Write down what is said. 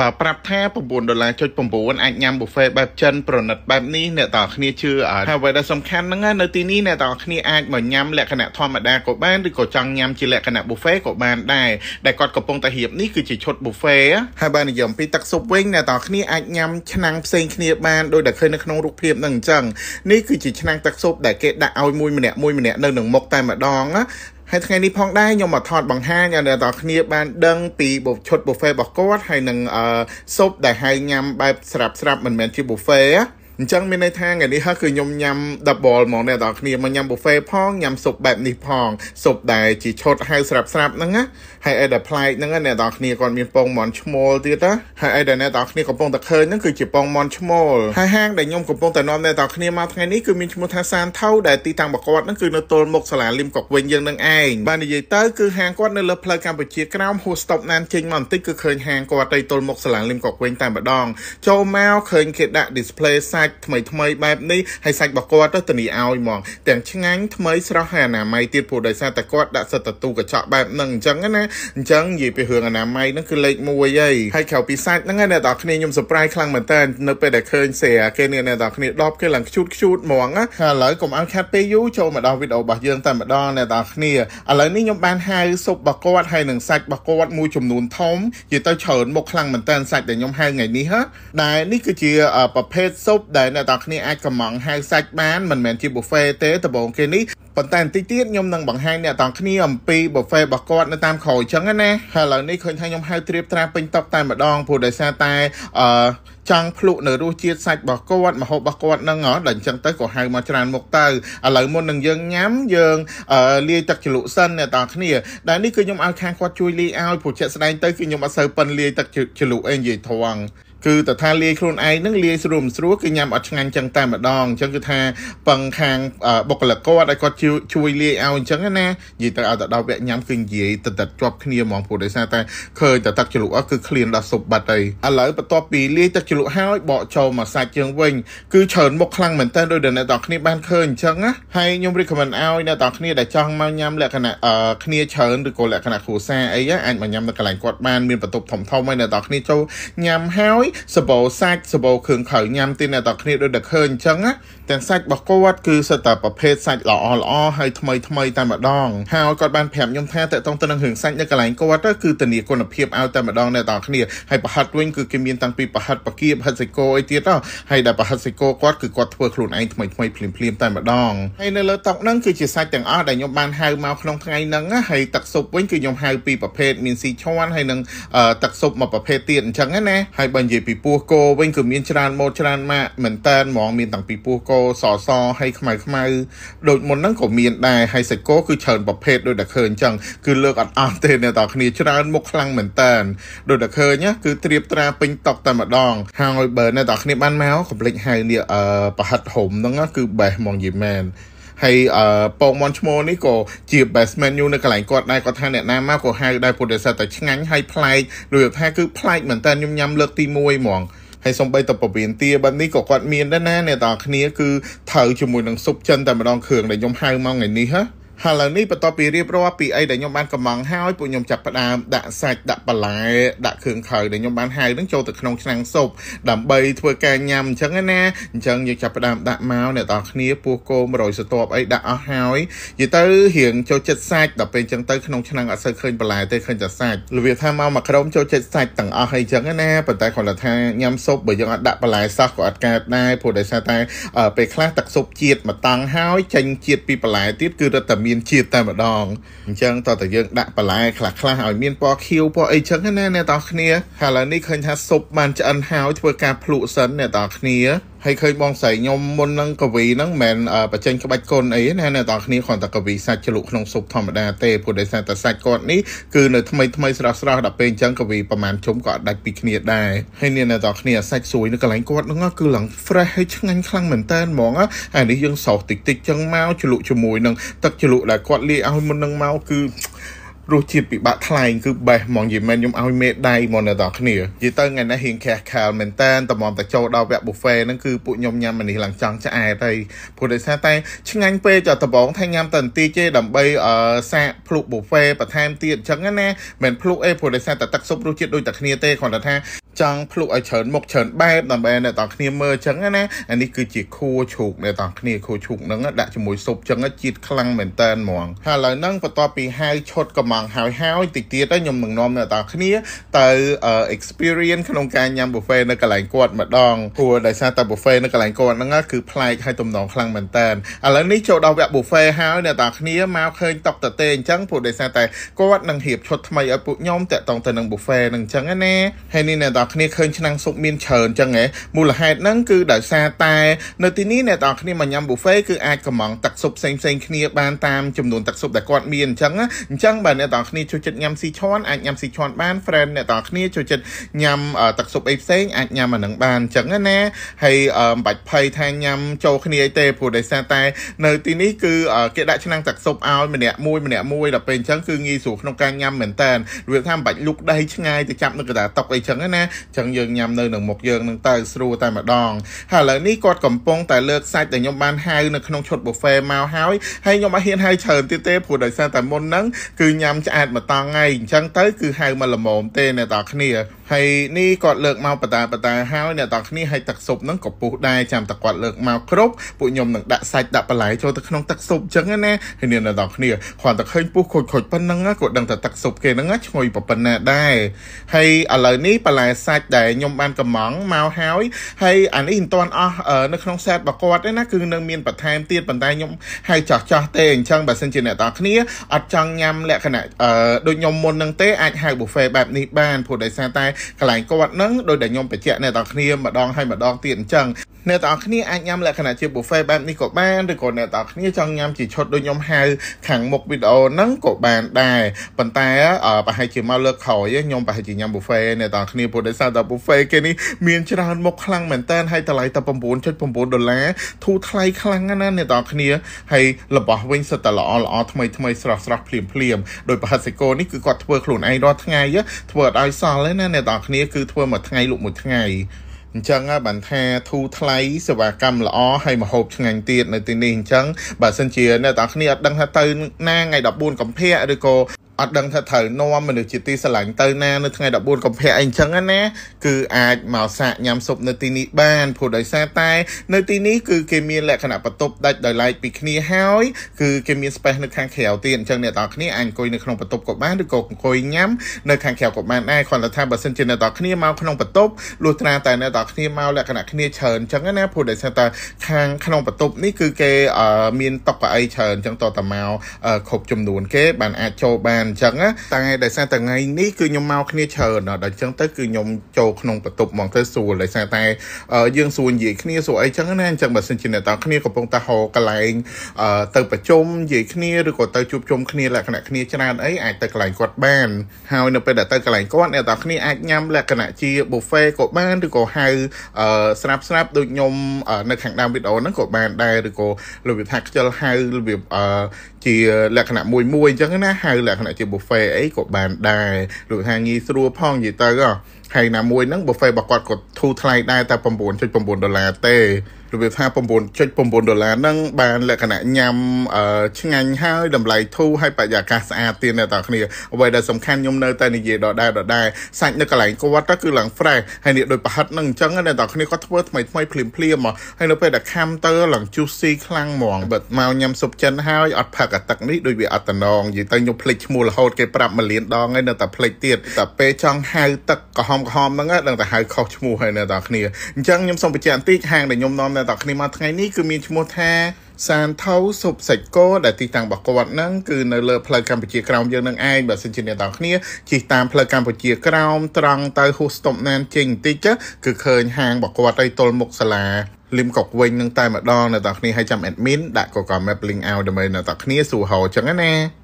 បើប្រាប់ថា9ដុល្លារចុច9អាចញ៉ាំប៊ូហ្វេបែបចិនប្រណិតបែបនេះអ្នកតើគ្នាជឿអត់ហើយអ្វីដែលសំខាន់ហ្នឹងនៅទីនេះអ្នកតើគ្នាអាចមកញ៉ាំលក្ខណៈធម្មតាក៏បានឬក៏ចង់ញ៉ាំជាលក្ខណៈប៊ូហ្វេក៏បានដែរដែលគាត់កំពុងតែរៀបនេះគឺជាឈុតប៊ូហ្វេហើយបើនិយាយអំពីទឹកស៊ុបវិញអ្នកតើគ្នាអាចញ៉ាំឆ្នាំងផ្សេងគ្នាបានដោយដែលឃើញនៅក្នុងរូបភាពហ្នឹងអញ្ចឹងនេះគឺជាឆ្នាំងទឹកស៊ុបដែលគេដាក់ឲ្យមួយម្នាក់មួយម្នាក់នៅនឹងមុខតែម្ដងហើយថ្ងៃនេះផងដែរខ្ញុំមកថតបង្ហាញឲ្យអ្នកនរគ្នាបានដឹងពីបុឈុតប៊ូហ្វេរបស់គាត់ហើយនឹងស៊ុបដែលហៅញ៉ាំបែបស្រាប់ស្រាប់មិនមែនជាប៊ូហ្វេណាអញ្ចឹងមានន័យថាថ្ងៃនេះហ่าគឺខ្ញុំញ៉ាំ double ហ្មងអ្នកនរគ្នាមកញ៉ាំ buffet ផងញ៉ាំស៊ុបបែបនេះផងស៊ុបដែលជាឆុតហៅស្រាប់ស្រាប់ហ្នឹងណាហើយឯដែលប្លែកហ្នឹងអ្នកនរគ្នាគាត់មានពងមន់ឈ្មោលទៀតណាហើយឯដែលអ្នកនរគ្នាកំពុងតែឃើញហ្នឹងគឺជាពងមន់ឈ្មោលហើយហាងដែលខ្ញុំកំពុងតែនាំអ្នកនរគ្នាមកថ្ងៃនេះគឺមានឈ្មោះថាសានថៅដែលទីតាំងរបស់គាត់ហ្នឹងគឺនៅទល់មុខសាលាលឹមកុកវិញយើងនឹងឯងបាទនិយាយទៅគឺហាងគាត់នៅលើផ្លូវកម្ពុជាក្រោមហួសស្តុបណានចេញមកបន្តិចគឺឃើញហាងគាត់ទៅទល់មុខសាលាលឹមកុកវិញតែម្ដងចូលមកឃើញគេដាក់ display សាសាច់ថ្មីថ្មីបែបនេះហើយសាច់របស់គាត់ទៅធានាឲ្យហ្មងទាំងឆ្ងាញ់ថ្មីស្រស់ហើយអនាម័យទៀតព្រោះដោយសារតែគាត់ដាក់សិទ្ធិទូកញ្ចក់បែបហ្នឹងអញ្ចឹងណាអញ្ចឹងនិយាយពីរឿងអនាម័យហ្នឹងគឺលេខ1ហើយហើយក្រៅពីសាច់ហ្នឹងអ្នកនរគ្នាខ្ញុំ surprise ខ្លាំងមែនតើនៅពេលដែលឃើញ share គេអ្នកនរគ្នា10គេឡើងខ្ជូតខ្ជូតហ្មងណាឥឡូវកុំឲ្យខាត់ពេលយូរចូលមកដល់វីដេអូរបស់យើងតែម្ដងអ្នកនរគ្នាឥឡូវនេះខ្ញុំបានហៅស៊ុបរបស់គាត់ហើយនឹងសាច់របស់គាត់មួយចំនួនធំនិយាយទៅច្រើនមុខខ្លាំងមែនតើសាច់ដែលខ្ញុំហៅថ្ងៃនេះហ៎ដែលនេះគឺជាប្រភេទស៊ុបដែលអ្នកទាំងគ្នាអាចកម្មង់ហៅសាច់បានមិនមែនជា buffet ទេដំបូងគេនេះប៉ុន្តែបន្តិចទៀតខ្ញុំនឹងបង្ហាញអ្នកទាំងគ្នាអំពី buffet របស់គាត់នៅតាមក្រោយចឹងណាហើយឥឡូវនេះឃើញថាខ្ញុំហៅត្រៀបត្រាពេញតុតែម្ដងព្រោះដោយសារតែអឺចង់ភ្លក់នៅរសជាតិសាច់របស់គាត់ម្ហូបរបស់គាត់នឹងដល់អញ្ចឹងទៅក៏ហៅមកច្រើនមុខទៅឥឡូវមុននឹងយើងញ៉ាំយើង លាយទឹកជ្រលក់សិនអ្នកទាំងគ្នាដែលនេះគឺខ្ញុំឲ្យខាងគាត់ជួយលាយឲ្យព្រោះជាក់ស្ដែងទៅគឺខ្ញុំអត់សូវប៉ិនលាយទឹកជ្រលក់អីនិយាយត្រង់គឺតថាលាយខ្លួនឯងនឹងលាយស្រួមស្រួលគឺញ៉ាំអត់ឆ្ងាញ់ចឹងតែម្ដងអញ្ចឹងគឺថាពឹងខាងបុគ្គលិកគាត់ឲ្យគាត់ជួយជួយលាយឲ្យអញ្ចឹងណានិយាយទៅឲ្យទៅដល់វគ្គញ៉ាំគឺនិយាយទៅតែជាប់គ្នាហ្មងព្រោះដោយសារតែឃើញតែទឹកជ្រលក់អស់គឺឃ្លានដល់សុបបាត់ហើយឥឡូវបន្ទាប់ពីលាយទឹកជ្រលក់ហើយបកចូលមកសាច់យើងវិញគឺច្រើនមុខខ្លាំងមែនតើដោយដែលអ្នកទាំងគ្នាបានឃើញអញ្ចឹងណាហើយខ្ញុំ recommend ឲ្យអ្នកទាំងគ្នាដែលចង់មកញ៉ាំលក្ខណៈគ្នាច្រើនឬក៏លក្ខណៈគ្រួសារអីអាចមកញ៉ាំនៅកន្លែងគាត់បានមានបន្ទប់ធំៗហើយអ្នកទាំងគ្នាចូលញ៉ាំហើយសបោសាច់សបោគ្រឿងខៅញ៉ាំទីអ្នកតគ្នាដូចតែឃើញអញ្ចឹងណាទាំងសាច់របស់គាត់គឺសិតតែប្រភេទសាច់ល្អល្អហើយថ្មីថ្មីតែម្ដងហើយគាត់បានប្រាប់ខ្ញុំថាតើតងទៅនឹងគ្រឿងសាច់នៅកន្លែងគាត់ទៅគឺធានាគុណភាពឲ្យតែម្ដងអ្នកតគ្នាហើយប្រហិតវិញគឺគេមានតាំងពីប្រហិតបកាប្រហិតសាច់គោអីទៀតហ៎ហើយដែលប្រហិតសាច់គោគាត់គឺគាត់ធ្វើខ្លួនឯងថ្មីថ្មីភ្លាមភ្លាមតែម្ដងហើយនៅលើតុហ្នឹងគឺជាសាច់ទាំងអស់ដែលខ្ញុំបានហៅមកក្នុងថ្ងៃហ្នឹងហើយទឹកស៊ុបវិញគឺខ្ញុំហៅពីប្រភេទមានស៊ីឈွန်ហើយនឹងទឹកស៊ុបមួយប្រភេទទៀតអញ្ចឹងណាហើយបើនិយាយពីពោះគោវិញគឺមានច្រើនម៉ូតច្រើនម៉ាកមែនតើហ្មងមានតាំងពីពោះគោសសហើយខ្មៅខ្មៅដូចមុនហ្នឹងក៏មានដែរហើយសាច់គោគឺច្រើនប្រភេទដូចតែឃើញអញ្ចឹងគឺលើកអត់អស់ទេអ្នកតើគ្នាច្រើនមុខខ្លាំងមែនតើដូចតែឃើញណាគឺត្រៀបត្រាពេញតុកតែម្ដងហើយបើអ្នកតើគ្នាបានមកកុំភ្លេចហៅនេះអឺប្រហិតហុំហ្នឹងគឺបេះហ្មងយីមែនហើយពងមន់ឈ្មោះនេះក៏ជា best menu នៅកន្លែងគាត់ដែរគាត់ថាអ្នកណាមកក៏ហៅដែរពុទ្ធិសិទ្ធតែឆ្ងាញ់ហើយប្លែកដូចថាគឺប្លែកមែនតើខ្ញុំញ៉ាំលើកទី1ហ្មងហើយសំបីតពវៀនទាបែបនេះក៏គាត់មានដែរណាអ្នកទាំងគ្នាគឺត្រូវជាមួយនឹងស៊ុបចិនតែម្ដងគ្រឿងដែលខ្ញុំហៅមកថ្ងៃនេះហ៎ហើយឥឡូវនេះបន្ទាប់ពីរៀបរាប់ពីអីដែលខ្ញុំបានកំងហើយពួកខ្ញុំចាប់ផ្ដើមដាក់សាច់ដាក់បន្លែដាក់គ្រឿងខៅដែលខ្ញុំបានហៅនឹងចូលទៅក្នុងឆ្នាំងស៊ុបដើម្បីធ្វើការញ៉ាំអញ្ចឹងណាអញ្ចឹងយើងចាប់ផ្ដើមដាក់មកអ្នកទាំងគ្នាពោះគោ100ស្ទាប់អីដាក់អស់ហើយនិយាយទៅរៀងចូលចិត្តសាច់ដល់ពេលអញ្ចឹងទៅក្នុងឆ្នាំងអត់សូវឃើញបន្លែទេឃើញតែសាច់លវាថាមកមួយក្រុមចូលចិត្តសាច់ទាំងអស់ហើយអញ្ចឹងណាប៉ុន្តែគាត់ថាញ៉ាំស៊ុបបើយើងអត់ដាក់បន្លែសោះក៏អត់កើតដែរព្រោះដោយសារតែពេលខ្លះទឹកស៊ុបជាតិមកតង់ហើយចេញជាតិពីបន្លែទៀតគឺរឹតតែមានជាតិតែម្ដងអញ្ចឹងតោះតែយើងដាក់បន្លែខ្លះខ្លះឲ្យមានពណ៌ខៀវពណ៌អីចឹងណាអ្នកទាំងគ្នាហើយឥឡូវនេះឃើញថាស៊ុបបានឆ្អិនហើយធ្វើការភ្លក់សិនអ្នកទាំងគ្នាហើយឃើញបងស្រីខ្ញុំមុននឹងកវីហ្នឹងមិនបញ្ចេញក្បាច់គុណអីណាអ្នកទាំងគ្នាគ្រាន់តែកវីសាច់ជ្រលក់ក្នុងស៊ុបធម្មតាទេព្រោះដោយសារតែសាច់គាត់នេះគឺនៅថ្មីថ្មីស្រស់ស្រស់ដល់ពេលអញ្ចឹងកវីប្រហែលជុំក៏ដាច់ពីគ្នាដែរហើយអ្នកទាំងគ្នាសាច់ស្រួយនៅកន្លែងគាត់ហ្នឹងគឺឡើង fresh ហើយឆ្ងាញ់ខ្លាំងមែនតើហ្មងអានេះយើងសោះតិចតិចអញ្ចឹងមកជ្រលក់ជាមួយនឹងទឹកជ្រលក់ដែលគាត់លាយឲ្យមុននឹងមកគឺរសជាតិពិបាកថ្លែងគឺបេះហ្មងយីមែនខ្ញុំឲ្យមេដៃមកអ្នកទាំងគ្នានិយាយទៅថ្ងៃនេះរៀងខះខាលមែនតើតំមតចូលដល់វគ្គ buffet ហ្នឹងគឺពួកខ្ញុំញ៉ាំម្នេះឡើងចង់ឆ្អែតហើយព្រោះដោយសារតែឆ្ងាញ់ពេកចុះដំបងថាញ៉ាំតែបន្តិចទេដើម្បីសាកភ្លុក buffet បន្ថែមទៀតអញ្ចឹងណាមិនភ្លុកអីព្រោះដោយសារតែទឹកស៊ុបរសជាតិដូចតែគ្នាទេគ្រាន់តែថាចង់ភ្លុកឲ្យច្រើនមុខច្រើនបែបដើម្បីអ្នកទាំងគ្នាមើលអញ្ចឹងណាអានេះគឺជាខួឈូកអ្នកទាំងគ្នាខួឈូកហ្នឹងដាក់ជាមួយស៊ុបអញ្ចឹងជាតិខ្លាំងមែនតើហ្មងហើយឥឡូវហ្នឹងបន្ទាប់ពីហៅឈុតកំងហើយហើយតិចទៀតខ្ញុំនឹងនាំអ្នកទាំងគ្នាទៅ experience ក្នុងការញ៉ាំ buffet នៅកន្លែងគាត់ម្ដងព្រោះដោយសារតែ buffet នៅកន្លែងគាត់ហ្នឹងគឺប្លែកហើយទំនងខ្លាំងមែនតើឥឡូវនេះចូលដល់វគ្គ buffet ហើយអ្នកទាំងគ្នាមកឃើញតុកតទេអញ្ចឹងព្រោះដោយសារតែគាត់នឹងរៀបឈុតថ្មីឲ្យពួកខ្ញុំតាក់ទងទៅនឹង buffet ហ្នឹងអញ្ចឹងណាហើយនេះអ្នកគ្នាឃើញឆ្នាំងស៊ុបមានច្រើនចឹងហ៎មូលហេតុហ្នឹងគឺដោយសារតែ នៅទីនេះអ្នកទាំងគ្នាមកញ៉ាំប៊ូហ្វេគឺអាចកម្ងទឹកស៊ុបផ្សេងផ្សេងគ្នាបានតាមចំនួនទឹកស៊ុបដែលគាត់មានអញ្ចឹងអញ្ចឹងបើអ្នកទាំងគ្នាចូលចិត្តញ៉ាំស៊ីឈន់អាចញ៉ាំស៊ីឈន់បាន friend អ្នកទាំងគ្នាចូលចិត្តញ៉ាំទឹកស៊ុបអីផ្សេងអាចញ៉ាំអានឹងបានអញ្ចឹងណាហើយមិនបាច់ភ័យថាញ៉ាំចូលគ្នាអីទេព្រោះដោយសារតែ នៅទីនេះគឺគេដាក់ឆ្នាំងទឹកស៊ុបឲ្យម្នាក់មួយម្នាក់មួយដល់ពេលអញ្ចឹងគឺងាយស្រួលក្នុងការញ៉ាំមែនតើវាថាមិនបាច់លុកដៃឆ្ងាយទៅចាប់នៅកណ្ដាលតុកអីចឹងណាអញ្ចឹងយើងញ៉ាំនៅនឹងមុខយើងនឹងទៅស្រួលតែម្ដងហើយឥឡូវនេះគាត់កំពុងតែលើកសាច់ដែលខ្ញុំបានហៅនៅក្នុងឈុត buffet មកហើយហើយខ្ញុំអត់ហ៊ានហៅច្រើនទៀតទេព្រោះដោយសារតែមុនហ្នឹងគឺញ៉ាំឆ្អែតមកតង់ហើយអញ្ចឹងទៅ គឺហៅមកល្មមទេអ្នកទាំងគ្នាហើយនេះគាត់លើកមកបតាបតាហើយអ្នកទាំងគ្នាឲ្យទឹកស៊ុបហ្នឹងក៏ពុះដែរចាំតែគាត់លើកមកគ្រប់ពួកខ្ញុំនឹងដាក់សាច់ដាក់បន្លែចូលទៅក្នុងទឹកស៊ុបអញ្ចឹងណាហើយអ្នកទាំងគ្នាគ្រាន់តែឃើញពុះខូចខូចប៉ុណ្ណឹងក៏ដឹងថាទឹកស៊ុបគេហ្នឹងឈ្ងុយប៉ុណ្ណាដែរហើយឥឡូវនេះបន្លែសាច់ដែលខ្ញុំបានកំងមកហើយហើយអានេះមិនទាន់អស់នៅក្នុងសែតរបស់គាត់ទេណាគឺនឹងមានបន្ថែមទៀតប៉ុន្តែខ្ញុំហៅចាស់ចាស់ទេអញ្ចឹងបើសិនជាអ្នកទាំងគ្នាអត់ចង់ញ៉ាំលក្ខណៈដូចខ្ញុំមុនហ្នឹងទេអាចហៅ buffet បែបនេះបានព្រោះដោយសារតែកន្លែងគាត់នឹងដោយដែលខ្ញុំបញ្ជាក់អ្នកទាំងគ្នាម្ដងហើយម្ដងទៀតអញ្ចឹងអ្នកទាំងអស់គ្នាអាចញ៉ាំលក្ខណៈជា buffet បែបនេះក៏បានឬក៏អ្នកទាំងអស់គ្នាចង់ញ៉ាំជាឈុតដូចខ្ញុំហៅខាងមុខវីដេអូហ្នឹងក៏បានដែរប៉ុន្តែប្រហែលជាមកលើកក្រោយខ្ញុំប្រហែលជាញ៉ាំ buffet អ្នកទាំងអស់គ្នាព្រោះដោយសារតែ buffet គេនេះមានច្រើនមុខខ្លាំងមែនតើហើយតម្លៃតែ9.9ដុល្លារធូរថ្លៃខ្លាំងណាស់ណាអ្នកទាំងអស់គ្នាហើយរបស់វិញសិតតែល្អល្អថ្មីថ្មីស្រស់ស្រស់ភ្លាមភ្លាមដោយប្រហិតសាច់គោនេះគឺគាត់ធ្វើខ្លួនឯងរាល់ថ្ងៃធ្វើឲ្យដល់សល់ហើយណាអ្នកទាំងអស់គ្នាគឺធ្វើមួយថ្ងៃលក់មួយថ្ងៃអញ្ចឹងបានថាធូថ្លៃសេវាកម្មល្អហើយមហូបឆ្ងាញ់ទៀតនៅទីនេះអញ្ចឹងបើសិនជាអ្នកទាំងគ្នាអត់ដឹងថាទៅណាថ្ងៃ14កុម្ភៈឬក៏អត់ដឹងថាត្រូវនាំមនុស្សជាទីស្រឡាញ់ទៅណានៅថ្ងៃ14កុម្ភៈអីចឹងណាគឺអាចមកសាកញ៉ាំស៊ុបនៅទីនេះបានព្រោះដោយសារតែ នៅទីនេះគឺគេមានលក្ខណៈបន្ទប់ដាច់ដោយឡែកពីគ្នាហើយគឺគេមាន space នៅខាងក្រៅទៀតអញ្ចឹងអ្នកនរគ្នាអាចអង្គុយនៅក្នុងបន្ទប់ក៏បានឬក៏អង្គុយញ៉ាំនៅខាងក្រៅក៏បានដែរគ្រាន់តែថាបើសិនជាអ្នកនរគ្នាមកក្នុងបន្ទប់លុះត្រាតែអ្នកនរគ្នាមកលក្ខណៈគ្នាច្រើនអញ្ចឹងណាព្រោះដោយសារតែខាងក្នុងបន្ទប់នេះគឺគេមានតុកៅអីច្រើនអញ្ចឹងតតមកគ្រប់ចំនួនគេបានអាចចូលបានអញ្ចឹងតែដោយសារតែថ្ងៃនេះគឺខ្ញុំមកគ្នាច្រើនដល់អញ្ចឹងទៅគឺខ្ញុំចូលក្នុងបន្ទប់ហ្មងទៅសួរដោយសារតែយើងសួរនិយាយគ្នាសួរអីចឹងណាអញ្ចឹងបើសិនជាអ្នកតាគ្នាកំពុងតែហៅកន្លែង ទៅ ប្រជុំនិយាយគ្នាឬក៏ទៅជួបជុំគ្នាលក្ខណៈគ្នាច្រើនអីអាចទៅកន្លែងគាត់បានហើយនៅពេលដែលទៅកន្លែងគាត់អ្នកតាគ្នាអាចញ៉ាំលក្ខណៈជា buffet ក៏បានឬក៏ហៅស្រាប់ស្រាប់ដូចខ្ញុំនៅខាងដើមវីដេអូហ្នឹងក៏បានដែរឬក៏លោកវិថាខ្ជិលហៅរបៀបជាលក្ខណៈមួយមួយអញ្ចឹងណាហៅលក្ខណៈជា buffet អីក៏បានដែរលោកថាងាយស្រួលផងនិយាយទៅហើយណាមួយហ្នឹង buffet របស់គាត់ក៏ធូរថ្លៃដែរតែ9.9ដុល្លារទេរបៀបថា9.9ដុល្លារហ្នឹងបានលក្ខណៈញ៉ាំឆ្ងាញ់ហើយតម្លៃធូរហើយបរិយាកាសស្អាតទៀតអ្នកទាំងគ្នាអ្វីដែលសំខាន់ខ្ញុំនៅតែនិយាយដដែលដដែលសាច់នៅកន្លែងគាត់ទៅគឺឡើង fresh ហើយនេះដោយប្រហិតហ្នឹងអញ្ចឹងអ្នកទាំងគ្នាគាត់ធ្វើថ្មីថ្មីភ្លាមភ្លាមមកហើយនៅពេលដែលខាំទៅឡើង juicy ខ្លាំងហ្មងបើមកញ៉ាំស៊ុបចិនហើយអត់ផឹកអាទឹកនេះដូចវាអត់តំណងនិយាយទៅខ្ញុំភ្លេចឈ្មោះរហូតគេប្រាប់មួយលានដងហើយនៅតែភ្លេចទៀតតែពេលចង់ហៅទឹកក្រហមក្រហមហ្នឹងដឹងតែហៅខុសឈ្មោះហើយអ្នកនរគ្នាអញ្ចឹងខ្ញុំសូមបញ្ជាក់បន្តិចហាងដែលខ្ញុំនាំអ្នកនរគ្នាមកថ្ងៃនេះគឺមានឈ្មោះថាសានថៅសុបសេចកោដែលទីតាំងរបស់គាត់ហ្នឹងគឺនៅលើផ្លូវកម្ពុជាក្រោមយើងនឹងឯងបើសិនជាអ្នកទាំងគ្នាជិះតាមផ្លូវកម្ពុជាក្រោមត្រង់ទៅហូស្តុបណានចេញបន្តិចគឺឃើញហាងរបស់គាត់ឲ្យទល់មុខសាលាលឹមកុកវិញនឹងតែម្ដងអ្នកទាំងគ្នាឲ្យចាំ admin ដាក់ Google Map link out ដើម្បីអ្នកទាំងគ្នាសួរហៅអញ្ចឹងណា